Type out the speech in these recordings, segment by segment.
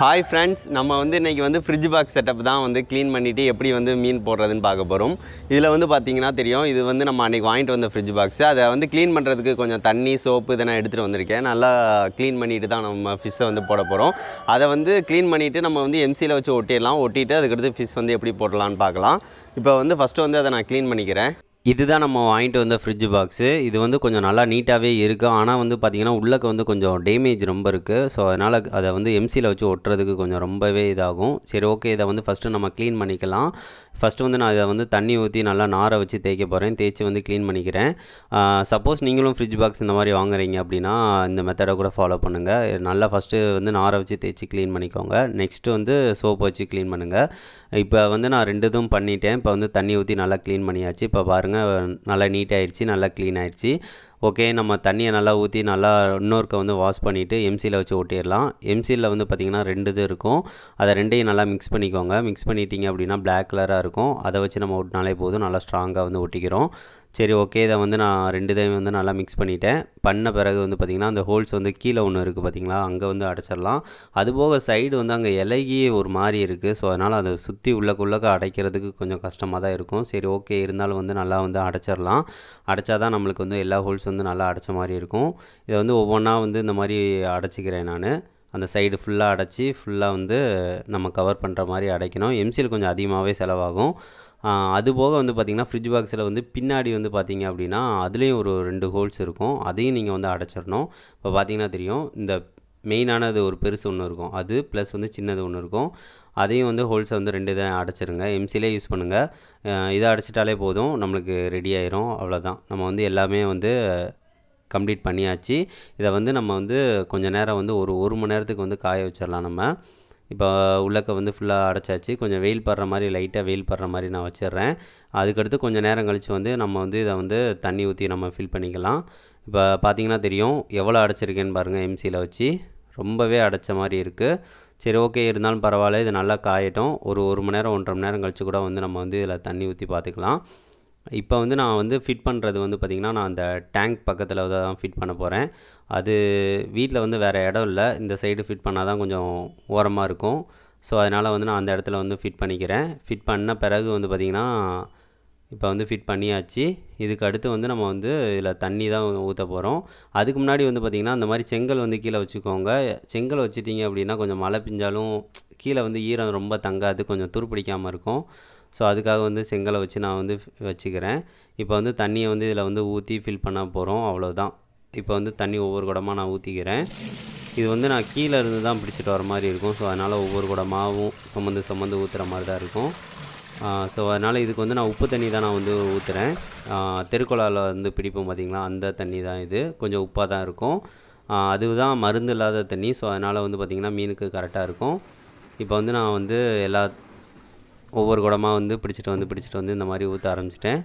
hi friends நம்ம வந்து இன்றைக்கி வந்து ஃப்ரிட்ஜ் பாக்ஸ் செட்டப் தான் வந்து க்ளீன் பண்ணிவிட்டு எப்படி வந்து மீன் போடுறதுன்னு பார்க்க போகிறோம் இதில் வந்து பார்த்திங்கன்னா தெரியும் இது வந்து நம்ம அன்றைக்கி வாங்கிட்டு வந்த ஃப்ரிட்ஜ் பாக்ஸ் அதை வந்து க்ளீன் பண்ணுறதுக்கு கொஞ்சம் தண்ணி சோப்பு இதெல்லாம் எடுத்துகிட்டு வந்திருக்கேன் நல்லா க்ளீன் பண்ணிவிட்டு தான் நம்ம ஃபிஷ்ஷை வந்து போட போகிறோம் அதை வந்து க்ளீன் பண்ணிவிட்டு நம்ம வந்து எம்சியில் வச்சு ஒட்டிடலாம் ஒட்டிட்டு அதுக்கடுத்து ஃபிஷ் வந்து எப்படி போடலான்னு பார்க்கலாம் இப்போ வந்து ஃபஸ்ட்டு வந்து அதை நான் க்ளீன் பண்ணிக்கிறேன் இதுதான் நம்ம வாங்கிட்டு வந்த ஃப்ரிட்ஜ் பாக்ஸு இது வந்து கொஞ்சம் நல்லா நீட்டாகவே இருக்குது ஆனால் வந்து பார்த்திங்கன்னா உள்ளக்க வந்து கொஞ்சம் டேமேஜ் ரொம்ப இருக்குது ஸோ அதனால் அதை வந்து எம்சியில் வச்சு ஒட்டுறதுக்கு கொஞ்சம் ரொம்பவே இதாகும் சரி ஓகே இதை வந்து ஃபஸ்ட்டு நம்ம க்ளீன் பண்ணிக்கலாம் ஃபஸ்ட்டு வந்து நான் இதை வந்து தண்ணி ஊற்றி நல்லா நாரை வச்சு தேய்க்க போகிறேன் தேய்ச்சி வந்து க்ளீன் பண்ணிக்கிறேன் சப்போஸ் நீங்களும் ஃப்ரிட்ஜ் பாக்ஸ் இந்த மாதிரி வாங்குறீங்க அப்படின்னா இந்த மெத்தடை கூட ஃபாலோ பண்ணுங்கள் நல்லா ஃபஸ்ட்டு வந்து நாரை வச்சு தேய்ச்சி க்ளீன் பண்ணிக்கோங்க நெக்ஸ்ட்டு வந்து சோப் வச்சு க்ளீன் பண்ணுங்கள் இப்போ வந்து நான் ரெண்டு இதுவும் பண்ணிட்டேன் இப்போ வந்து தண்ணி ஊற்றி நல்லா க்ளீன் பண்ணியாச்சு இப்போ பாருங்கள் பார்த்தீங்கன்னா நல்லா நீட்டாகிடுச்சு நல்லா க்ளீன் ஆயிடுச்சு ஓகே நம்ம தண்ணியை நல்லா ஊற்றி நல்லா இன்னொருக்க வந்து வாஷ் பண்ணிவிட்டு எம்சியில் வச்சு ஒட்டிடலாம் எம்சியில் வந்து பார்த்திங்கன்னா ரெண்டு இது இருக்கும் அதை ரெண்டையும் நல்லா மிக்ஸ் பண்ணிக்கோங்க மிக்ஸ் பண்ணிட்டீங்க அப்படின்னா பிளாக் கலராக இருக்கும் அதை வச்சு நம்ம ஒட்டினாலே போதும் நல்லா ஸ்ட்ராங்காக வந்து ஒட்டிக்கிறோம் சரி ஓகே இதை வந்து நான் ரெண்டு இதையும் வந்து நல்லா மிக்ஸ் பண்ணிட்டேன் பண்ண பிறகு வந்து பார்த்திங்கன்னா அந்த ஹோல்ஸ் வந்து கீழே ஒன்று இருக்குது பார்த்திங்களா அங்கே வந்து அடைச்சிடலாம் அதுபோக சைடு வந்து அங்கே இலகி ஒரு மாதிரி இருக்குது ஸோ அதனால் அதை சுற்றி உள்ளக்குள்ளக்க அடைக்கிறதுக்கு கொஞ்சம் கஷ்டமாக தான் இருக்கும் சரி ஓகே இருந்தாலும் வந்து நல்லா வந்து அடைச்சிடலாம் அடைச்சா தான் நம்மளுக்கு வந்து எல்லா ஹோல்ஸும் வந்து நல்லா அடைச்ச மாதிரி இருக்கும் இதை வந்து ஒவ்வொன்றா வந்து இந்த மாதிரி அடைச்சிக்கிறேன் நான் அந்த சைடு ஃபுல்லாக அடைச்சி ஃபுல்லாக வந்து நம்ம கவர் பண்ணுற மாதிரி அடைக்கணும் எம்சியில் கொஞ்சம் அதிகமாகவே செலவாகும் அது போக வந்து பார்த்திங்கன்னா ஃப்ரிட்ஜ் பாக்ஸில் வந்து பின்னாடி வந்து பார்த்திங்க அப்படின்னா அதுலேயும் ஒரு ரெண்டு ஹோல்ஸ் இருக்கும் அதையும் நீங்கள் வந்து அடைச்சிடணும் இப்போ பார்த்திங்கன்னா தெரியும் இந்த மெயினானது ஒரு பெருசு ஒன்று இருக்கும் அது ப்ளஸ் வந்து சின்னது ஒன்று இருக்கும் அதையும் வந்து ஹோல்ஸை வந்து ரெண்டு இதை அடைச்சிருங்க எம்சிலே யூஸ் பண்ணுங்கள் இதை அடைச்சிட்டாலே போதும் நம்மளுக்கு ரெடி ஆயிரும் அவ்வளோதான் நம்ம வந்து எல்லாமே வந்து கம்ப்ளீட் பண்ணியாச்சு இதை வந்து நம்ம வந்து கொஞ்சம் நேரம் வந்து ஒரு ஒரு மணி நேரத்துக்கு வந்து காய வச்சிடலாம் நம்ம இப்போ உள்ளக்க வந்து ஃபுல்லாக அடைச்சாச்சு கொஞ்சம் வெயில் படுற மாதிரி லைட்டாக வெயில் படுற மாதிரி நான் வச்சிடுறேன் அதுக்கடுத்து கொஞ்சம் நேரம் கழித்து வந்து நம்ம வந்து இதை வந்து தண்ணி ஊற்றி நம்ம ஃபில் பண்ணிக்கலாம் இப்போ பார்த்தீங்கன்னா தெரியும் எவ்வளோ அடைச்சிருக்கேன்னு பாருங்கள் எம்சியில் வச்சு ரொம்பவே அடைச்ச மாதிரி இருக்குது சரி ஓகே இருந்தாலும் பரவாயில்ல இது நல்லா காயட்டும் ஒரு ஒரு மணி நேரம் ஒன்றரை மணி நேரம் கழித்து கூட வந்து நம்ம வந்து இதில் தண்ணி ஊற்றி பார்த்துக்கலாம் இப்போ வந்து நான் வந்து ஃபிட் பண்ணுறது வந்து பார்த்திங்கன்னா நான் அந்த டேங்க் பக்கத்தில் தான் ஃபிட் பண்ண போகிறேன் அது வீட்டில் வந்து வேறு இடம் இல்லை இந்த சைடு ஃபிட் பண்ணால் தான் கொஞ்சம் ஓரமாக இருக்கும் ஸோ அதனால் வந்து நான் அந்த இடத்துல வந்து ஃபிட் பண்ணிக்கிறேன் ஃபிட் பண்ண பிறகு வந்து பார்த்திங்கன்னா இப்போ வந்து ஃபிட் பண்ணியாச்சு இதுக்கு அடுத்து வந்து நம்ம வந்து இதில் தண்ணி தான் ஊற்ற போகிறோம் அதுக்கு முன்னாடி வந்து பார்த்திங்கன்னா அந்த மாதிரி செங்கல் வந்து கீழே வச்சுக்கோங்க செங்கல் வச்சுட்டிங்க அப்படின்னா கொஞ்சம் மழை பிஞ்சாலும் கீழே வந்து ஈரம் ரொம்ப தங்காது கொஞ்சம் துருப்பிடிக்காமல் இருக்கும் ஸோ அதுக்காக வந்து செங்கலை வச்சு நான் வந்து வச்சுக்கிறேன் இப்போ வந்து தண்ணியை வந்து இதில் வந்து ஊற்றி ஃபில் பண்ண போகிறோம் அவ்வளோதான் இப்போ வந்து தண்ணி ஒவ்வொரு குடமாக நான் ஊற்றிக்கிறேன் இது வந்து நான் கீழே இருந்து தான் பிடிச்சிட்டு வர மாதிரி இருக்கும் ஸோ அதனால் ஒவ்வொரு குடமாகவும் சுமந்து சுமந்து ஊற்றுற மாதிரி தான் இருக்கும் ஸோ அதனால் இதுக்கு வந்து நான் உப்பு தண்ணி தான் நான் வந்து ஊற்றுறேன் தெருக்குழாவில் வந்து பிடிப்போம் பார்த்திங்களா அந்த தண்ணி தான் இது கொஞ்சம் உப்பாக தான் இருக்கும் அதுதான் மருந்து இல்லாத தண்ணி ஸோ அதனால் வந்து பார்த்திங்கன்னா மீனுக்கு கரெக்டாக இருக்கும் இப்போ வந்து நான் வந்து எல்லா ஒவ்வொரு குடமாக வந்து பிடிச்சிட்டு வந்து பிடிச்சிட்டு வந்து இந்த மாதிரி ஊற்ற ஆரம்பிச்சிட்டேன்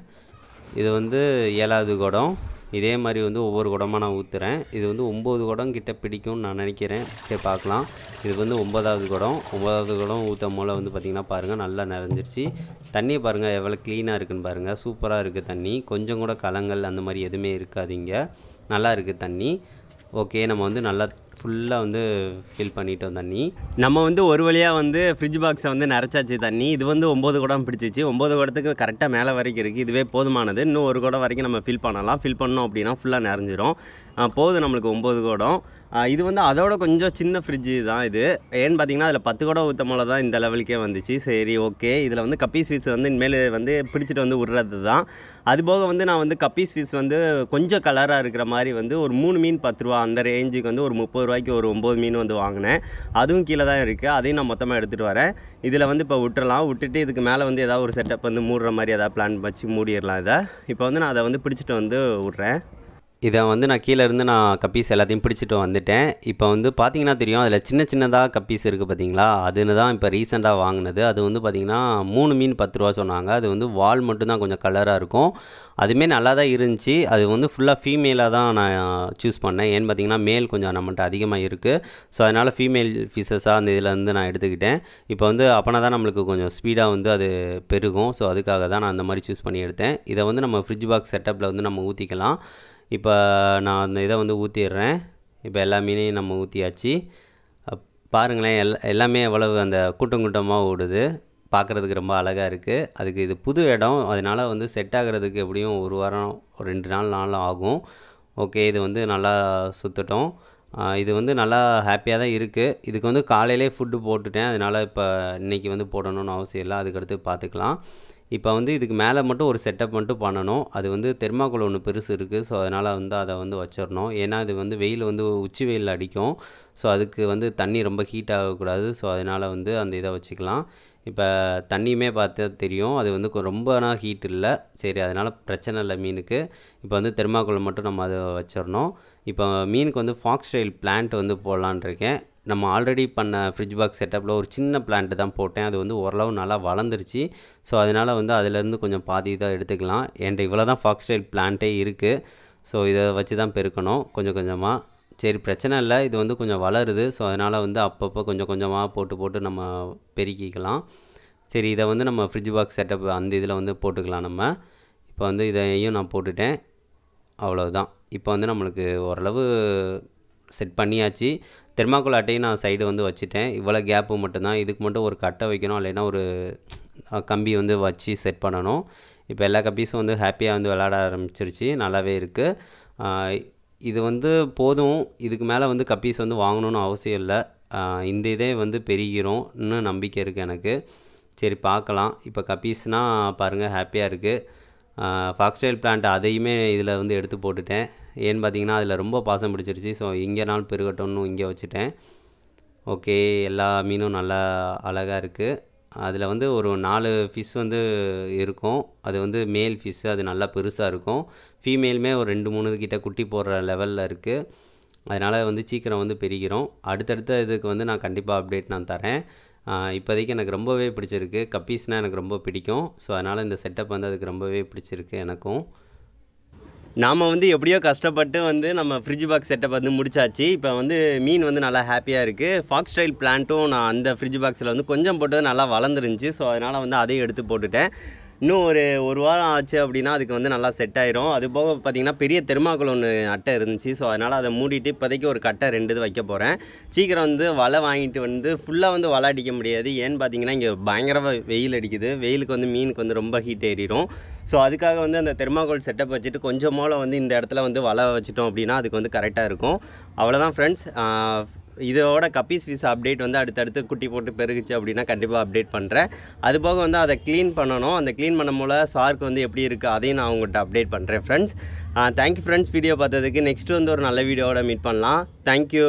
இது வந்து ஏழாவது குடம் இதே மாதிரி வந்து ஒவ்வொரு குடமாக நான் ஊற்றுறேன் இது வந்து ஒம்பது குடம் கிட்ட பிடிக்கும்னு நான் நினைக்கிறேன் சரி பார்க்கலாம் இது வந்து ஒம்பதாவது குடம் ஒன்பதாவது குடம் ஊற்றும் மூலம் வந்து பார்த்திங்கன்னா பாருங்கள் நல்லா நிறைஞ்சிருச்சு தண்ணி பாருங்கள் எவ்வளோ க்ளீனாக இருக்குன்னு பாருங்கள் சூப்பராக இருக்குது தண்ணி கொஞ்சம் கூட கலங்கள் அந்த மாதிரி எதுவுமே இருக்காது இங்கே நல்லா இருக்குது தண்ணி ஓகே நம்ம வந்து நல்லா ஃபுல்லாக வந்து ஃபில் பண்ணிட்டோம் தண்ணி நம்ம வந்து ஒரு வழியாக வந்து ஃப்ரிட்ஜ் பாக்ஸை வந்து நிறச்சாச்சு தண்ணி இது வந்து ஒம்பது குடம் பிடிச்சிச்சு ஒம்பது குடத்துக்கு கரெக்டாக மேலே வரைக்கும் இருக்குது இதுவே போதுமானது இன்னும் ஒரு குடம் வரைக்கும் நம்ம ஃபில் பண்ணலாம் ஃபில் பண்ணோம் அப்படின்னா ஃபுல்லாக நிறைஞ்சிரும் போகுது நம்மளுக்கு ஒம்பது குடம் இது வந்து அதோட கொஞ்சம் சின்ன ஃப்ரிட்ஜு தான் இது ஏன்னு பார்த்தீங்கன்னா அதில் பத்து ஊற்ற ஊற்றமோல தான் இந்த லெவலுக்கே வந்துச்சு சரி ஓகே இதில் வந்து கப்பி ஸ்வீஸ் வந்து இனிமேல் வந்து பிடிச்சிட்டு வந்து விட்றது தான் அதுபோக வந்து நான் வந்து கப்பி ஸ்வீஸ் வந்து கொஞ்சம் கலராக இருக்கிற மாதிரி வந்து ஒரு மூணு மீன் பத்து ரூபா அந்த ரேஞ்சுக்கு வந்து ஒரு முப்பது முப்பது ரூபாய்க்கு ஒரு ஒம்பது மீன் வந்து வாங்கினேன் அதுவும் கீழே தான் இருக்குது அதையும் நான் மொத்தமாக எடுத்துகிட்டு வரேன் இதில் வந்து இப்போ விட்டுறலாம் விட்டுட்டு இதுக்கு மேலே வந்து ஏதாவது ஒரு செட்டப் வந்து மூடுற மாதிரி ஏதாவது பிளான் வச்சு மூடிடலாம் இதை இப்போ வந்து நான் அதை வந்து பிடிச்சிட்டு வந்து விட்றேன் இதை வந்து நான் கீழே இருந்து நான் கப்பீஸ் எல்லாத்தையும் பிடிச்சிட்டு வந்துட்டேன் இப்போ வந்து பார்த்தீங்கன்னா தெரியும் அதில் சின்ன சின்னதாக கப்பீஸ் இருக்குது பார்த்தீங்களா அதுன்னு தான் இப்போ ரீசெண்டாக வாங்கினது அது வந்து பார்த்திங்கன்னா மூணு மீன் பத்து ரூபா சொன்னாங்க அது வந்து வால் மட்டும்தான் கொஞ்சம் கலராக இருக்கும் அதுவுமே நல்லா தான் இருந்துச்சு அது வந்து ஃபுல்லாக ஃபீமேலாக தான் நான் சூஸ் பண்ணேன் ஏன்னு பார்த்தீங்கன்னா மேல் கொஞ்சம் நம்மகிட்ட அதிகமாக இருக்குது ஸோ அதனால் ஃபீமேல் ஃபிஷஸாக அந்த இதில் வந்து நான் எடுத்துக்கிட்டேன் இப்போ வந்து அப்போனா தான் நம்மளுக்கு கொஞ்சம் ஸ்பீடாக வந்து அது பெருகும் ஸோ அதுக்காக தான் நான் அந்த மாதிரி சூஸ் பண்ணி எடுத்தேன் இதை வந்து நம்ம ஃப்ரிட்ஜ் பாக்ஸ் செட்டப்பில் வந்து நம்ம ஊற்றிக்கலாம் இப்போ நான் அந்த இதை வந்து ஊற்றிடுறேன் இப்போ எல்லா மீனையும் நம்ம ஊற்றியாச்சு பாருங்களேன் எல் எல்லாமே எவ்வளவு அந்த கூட்டம் கூட்டமாக ஓடுது பார்க்குறதுக்கு ரொம்ப அழகாக இருக்குது அதுக்கு இது புது இடம் அதனால் வந்து செட் ஆகிறதுக்கு எப்படியும் ஒரு வாரம் ரெண்டு நாள் நாளும் ஆகும் ஓகே இது வந்து நல்லா சுற்றுட்டோம் இது வந்து நல்லா ஹாப்பியாக தான் இருக்குது இதுக்கு வந்து காலையிலே ஃபுட்டு போட்டுட்டேன் அதனால் இப்போ இன்றைக்கி வந்து போடணும்னு அவசியம் இல்லை அதுக்கடுத்து பார்த்துக்கலாம் இப்போ வந்து இதுக்கு மேலே மட்டும் ஒரு செட்டப் மட்டும் பண்ணணும் அது வந்து தெர்மாக்கோல் ஒன்று பெருசு இருக்குது ஸோ அதனால் வந்து அதை வந்து வச்சிடணும் ஏன்னா இது வந்து வெயில் வந்து உச்சி வெயில் அடிக்கும் ஸோ அதுக்கு வந்து தண்ணி ரொம்ப ஹீட் ஆகக்கூடாது ஸோ அதனால் வந்து அந்த இதை வச்சுக்கலாம் இப்போ தண்ணியுமே பார்த்தா தெரியும் அது வந்து ரொம்ப நாள் ஹீட் இல்லை சரி அதனால் பிரச்சனை இல்லை மீனுக்கு இப்போ வந்து தெர்மாக்கோலை மட்டும் நம்ம அதை வச்சிடணும் இப்போ மீனுக்கு வந்து ஃபாக்ஸ் ஸ்டைல் பிளான்ட் வந்து போடலான் இருக்கேன் நம்ம ஆல்ரெடி பண்ண ஃப்ரிட்ஜ் பாக்ஸ் செட்டப்பில் ஒரு சின்ன பிளான்ட் தான் போட்டேன் அது வந்து ஓரளவு நல்லா வளர்ந்துருச்சு ஸோ அதனால் வந்து அதிலேருந்து கொஞ்சம் பாதி இதாக எடுத்துக்கலாம் என்கிட்ட இவ்வளோ தான் ஃபாக்ஸ் ஸ்டைல் பிளான்ட்டே இருக்குது ஸோ இதை வச்சு தான் பெருக்கணும் கொஞ்சம் கொஞ்சமாக சரி பிரச்சனை இல்லை இது வந்து கொஞ்சம் வளருது ஸோ அதனால் வந்து அப்பப்போ கொஞ்சம் கொஞ்சமாக போட்டு போட்டு நம்ம பெருக்கிக்கலாம் சரி இதை வந்து நம்ம ஃப்ரிட்ஜ் பாக்ஸ் செட்டப் அந்த இதில் வந்து போட்டுக்கலாம் நம்ம இப்போ வந்து இதையும் நான் போட்டுட்டேன் அவ்வளோதான் இப்போ வந்து நம்மளுக்கு ஓரளவு செட் பண்ணியாச்சு தெர்மாக்கோல் அட்டையும் நான் சைடு வந்து வச்சுட்டேன் இவ்வளோ கேப்பு மட்டும்தான் இதுக்கு மட்டும் ஒரு கட்டை வைக்கணும் இல்லைன்னா ஒரு கம்பி வந்து வச்சு செட் பண்ணணும் இப்போ எல்லா கப்பீஸும் வந்து ஹாப்பியாக வந்து விளாட ஆரம்பிச்சிருச்சு நல்லாவே இருக்குது இது வந்து போதும் இதுக்கு மேலே வந்து கப்பீஸ் வந்து வாங்கணும்னு அவசியம் இல்லை இந்த இதே வந்து பெருகிறோம் இன்னும் நம்பிக்கை இருக்குது எனக்கு சரி பார்க்கலாம் இப்போ கப்பீஸ்னால் பாருங்கள் ஹாப்பியாக இருக்குது ஃபாக்ஸ்டைல் பிளான்ட் அதையுமே இதில் வந்து எடுத்து போட்டுட்டேன் ஏன்னு பார்த்தீங்கன்னா அதில் ரொம்ப பாசம் பிடிச்சிருச்சு ஸோ இங்கே நாள் பெருகட்டும்னு இங்கே வச்சுட்டேன் ஓகே எல்லா மீனும் நல்லா அழகாக இருக்குது அதில் வந்து ஒரு நாலு ஃபிஷ் வந்து இருக்கும் அது வந்து மேல் ஃபிஷ்ஷு அது நல்லா பெருசாக இருக்கும் ஃபீமேலுமே ஒரு ரெண்டு மூணு கிட்டே குட்டி போடுற லெவலில் இருக்குது அதனால் வந்து சீக்கிரம் வந்து பெருகிறோம் அடுத்தடுத்த இதுக்கு வந்து நான் கண்டிப்பாக அப்டேட் நான் தரேன் இப்போதைக்கு எனக்கு ரொம்பவே பிடிச்சிருக்கு கப்பீஸ்னால் எனக்கு ரொம்ப பிடிக்கும் ஸோ அதனால் இந்த செட்டப் வந்து அதுக்கு ரொம்பவே பிடிச்சிருக்கு எனக்கும் நாம் வந்து எப்படியோ கஷ்டப்பட்டு வந்து நம்ம ஃப்ரிட்ஜ் பாக்ஸ் செட்டப் வந்து முடிச்சாச்சு இப்போ வந்து மீன் வந்து நல்லா ஹாப்பியாக இருக்குது ஃபாக்ஸ் ஸ்டைல் பிளான்ட்டும் நான் அந்த ஃப்ரிட்ஜ் பாக்ஸில் வந்து கொஞ்சம் போட்டது நல்லா வளர்ந்துருந்துச்சி ஸோ அதனால் வந்து அதையும் எடுத்து போட்டுட்டேன் இன்னும் ஒரு ஒரு வாரம் ஆச்சு அப்படின்னா அதுக்கு வந்து நல்லா செட் ஆயிரும் அது போக பார்த்திங்கன்னா பெரிய தெருமாக்குள் ஒன்று அட்டை இருந்துச்சு ஸோ அதனால் அதை மூடிட்டு இப்போதைக்கு ஒரு கட்டை ரெண்டு இது வைக்க போகிறேன் சீக்கிரம் வந்து வலை வாங்கிட்டு வந்து ஃபுல்லாக வந்து வலை அடிக்க முடியாது ஏன்னு பார்த்தீங்கன்னா இங்கே பயங்கரமாக வெயில் அடிக்குது வெயிலுக்கு வந்து மீனுக்கு வந்து ரொம்ப ஹீட் ஏறிடும் ஸோ அதுக்காக வந்து அந்த தெர்மாகோல் செட்டப் வச்சுட்டு கொஞ்சம் மூலம் வந்து இந்த இடத்துல வந்து வலை வச்சுட்டோம் அப்படின்னா அதுக்கு வந்து கரெக்டாக இருக்கும் அவ்வளோதான் ஃப்ரெண்ட்ஸ் இதோட கப்பீஸ் பீஸ் அப்டேட் வந்து அடுத்தடுத்து குட்டி போட்டு பெருகுச்சு அப்படின்னா கண்டிப்பாக அப்டேட் பண்ணுறேன் அது போக வந்து அதை க்ளீன் பண்ணணும் அந்த க்ளீன் பண்ண மூல சார்க் வந்து எப்படி இருக்குது அதையும் நான் உங்கள்கிட்ட அப்டேட் பண்ணுறேன் ஃப்ரெண்ட்ஸ் தேங்க்யூ ஃப்ரெண்ட்ஸ் வீடியோ பார்த்ததுக்கு நெக்ஸ்ட்டு வந்து ஒரு நல்ல வீடியோவோட மீட் பண்ணலாம் தேங்க்யூ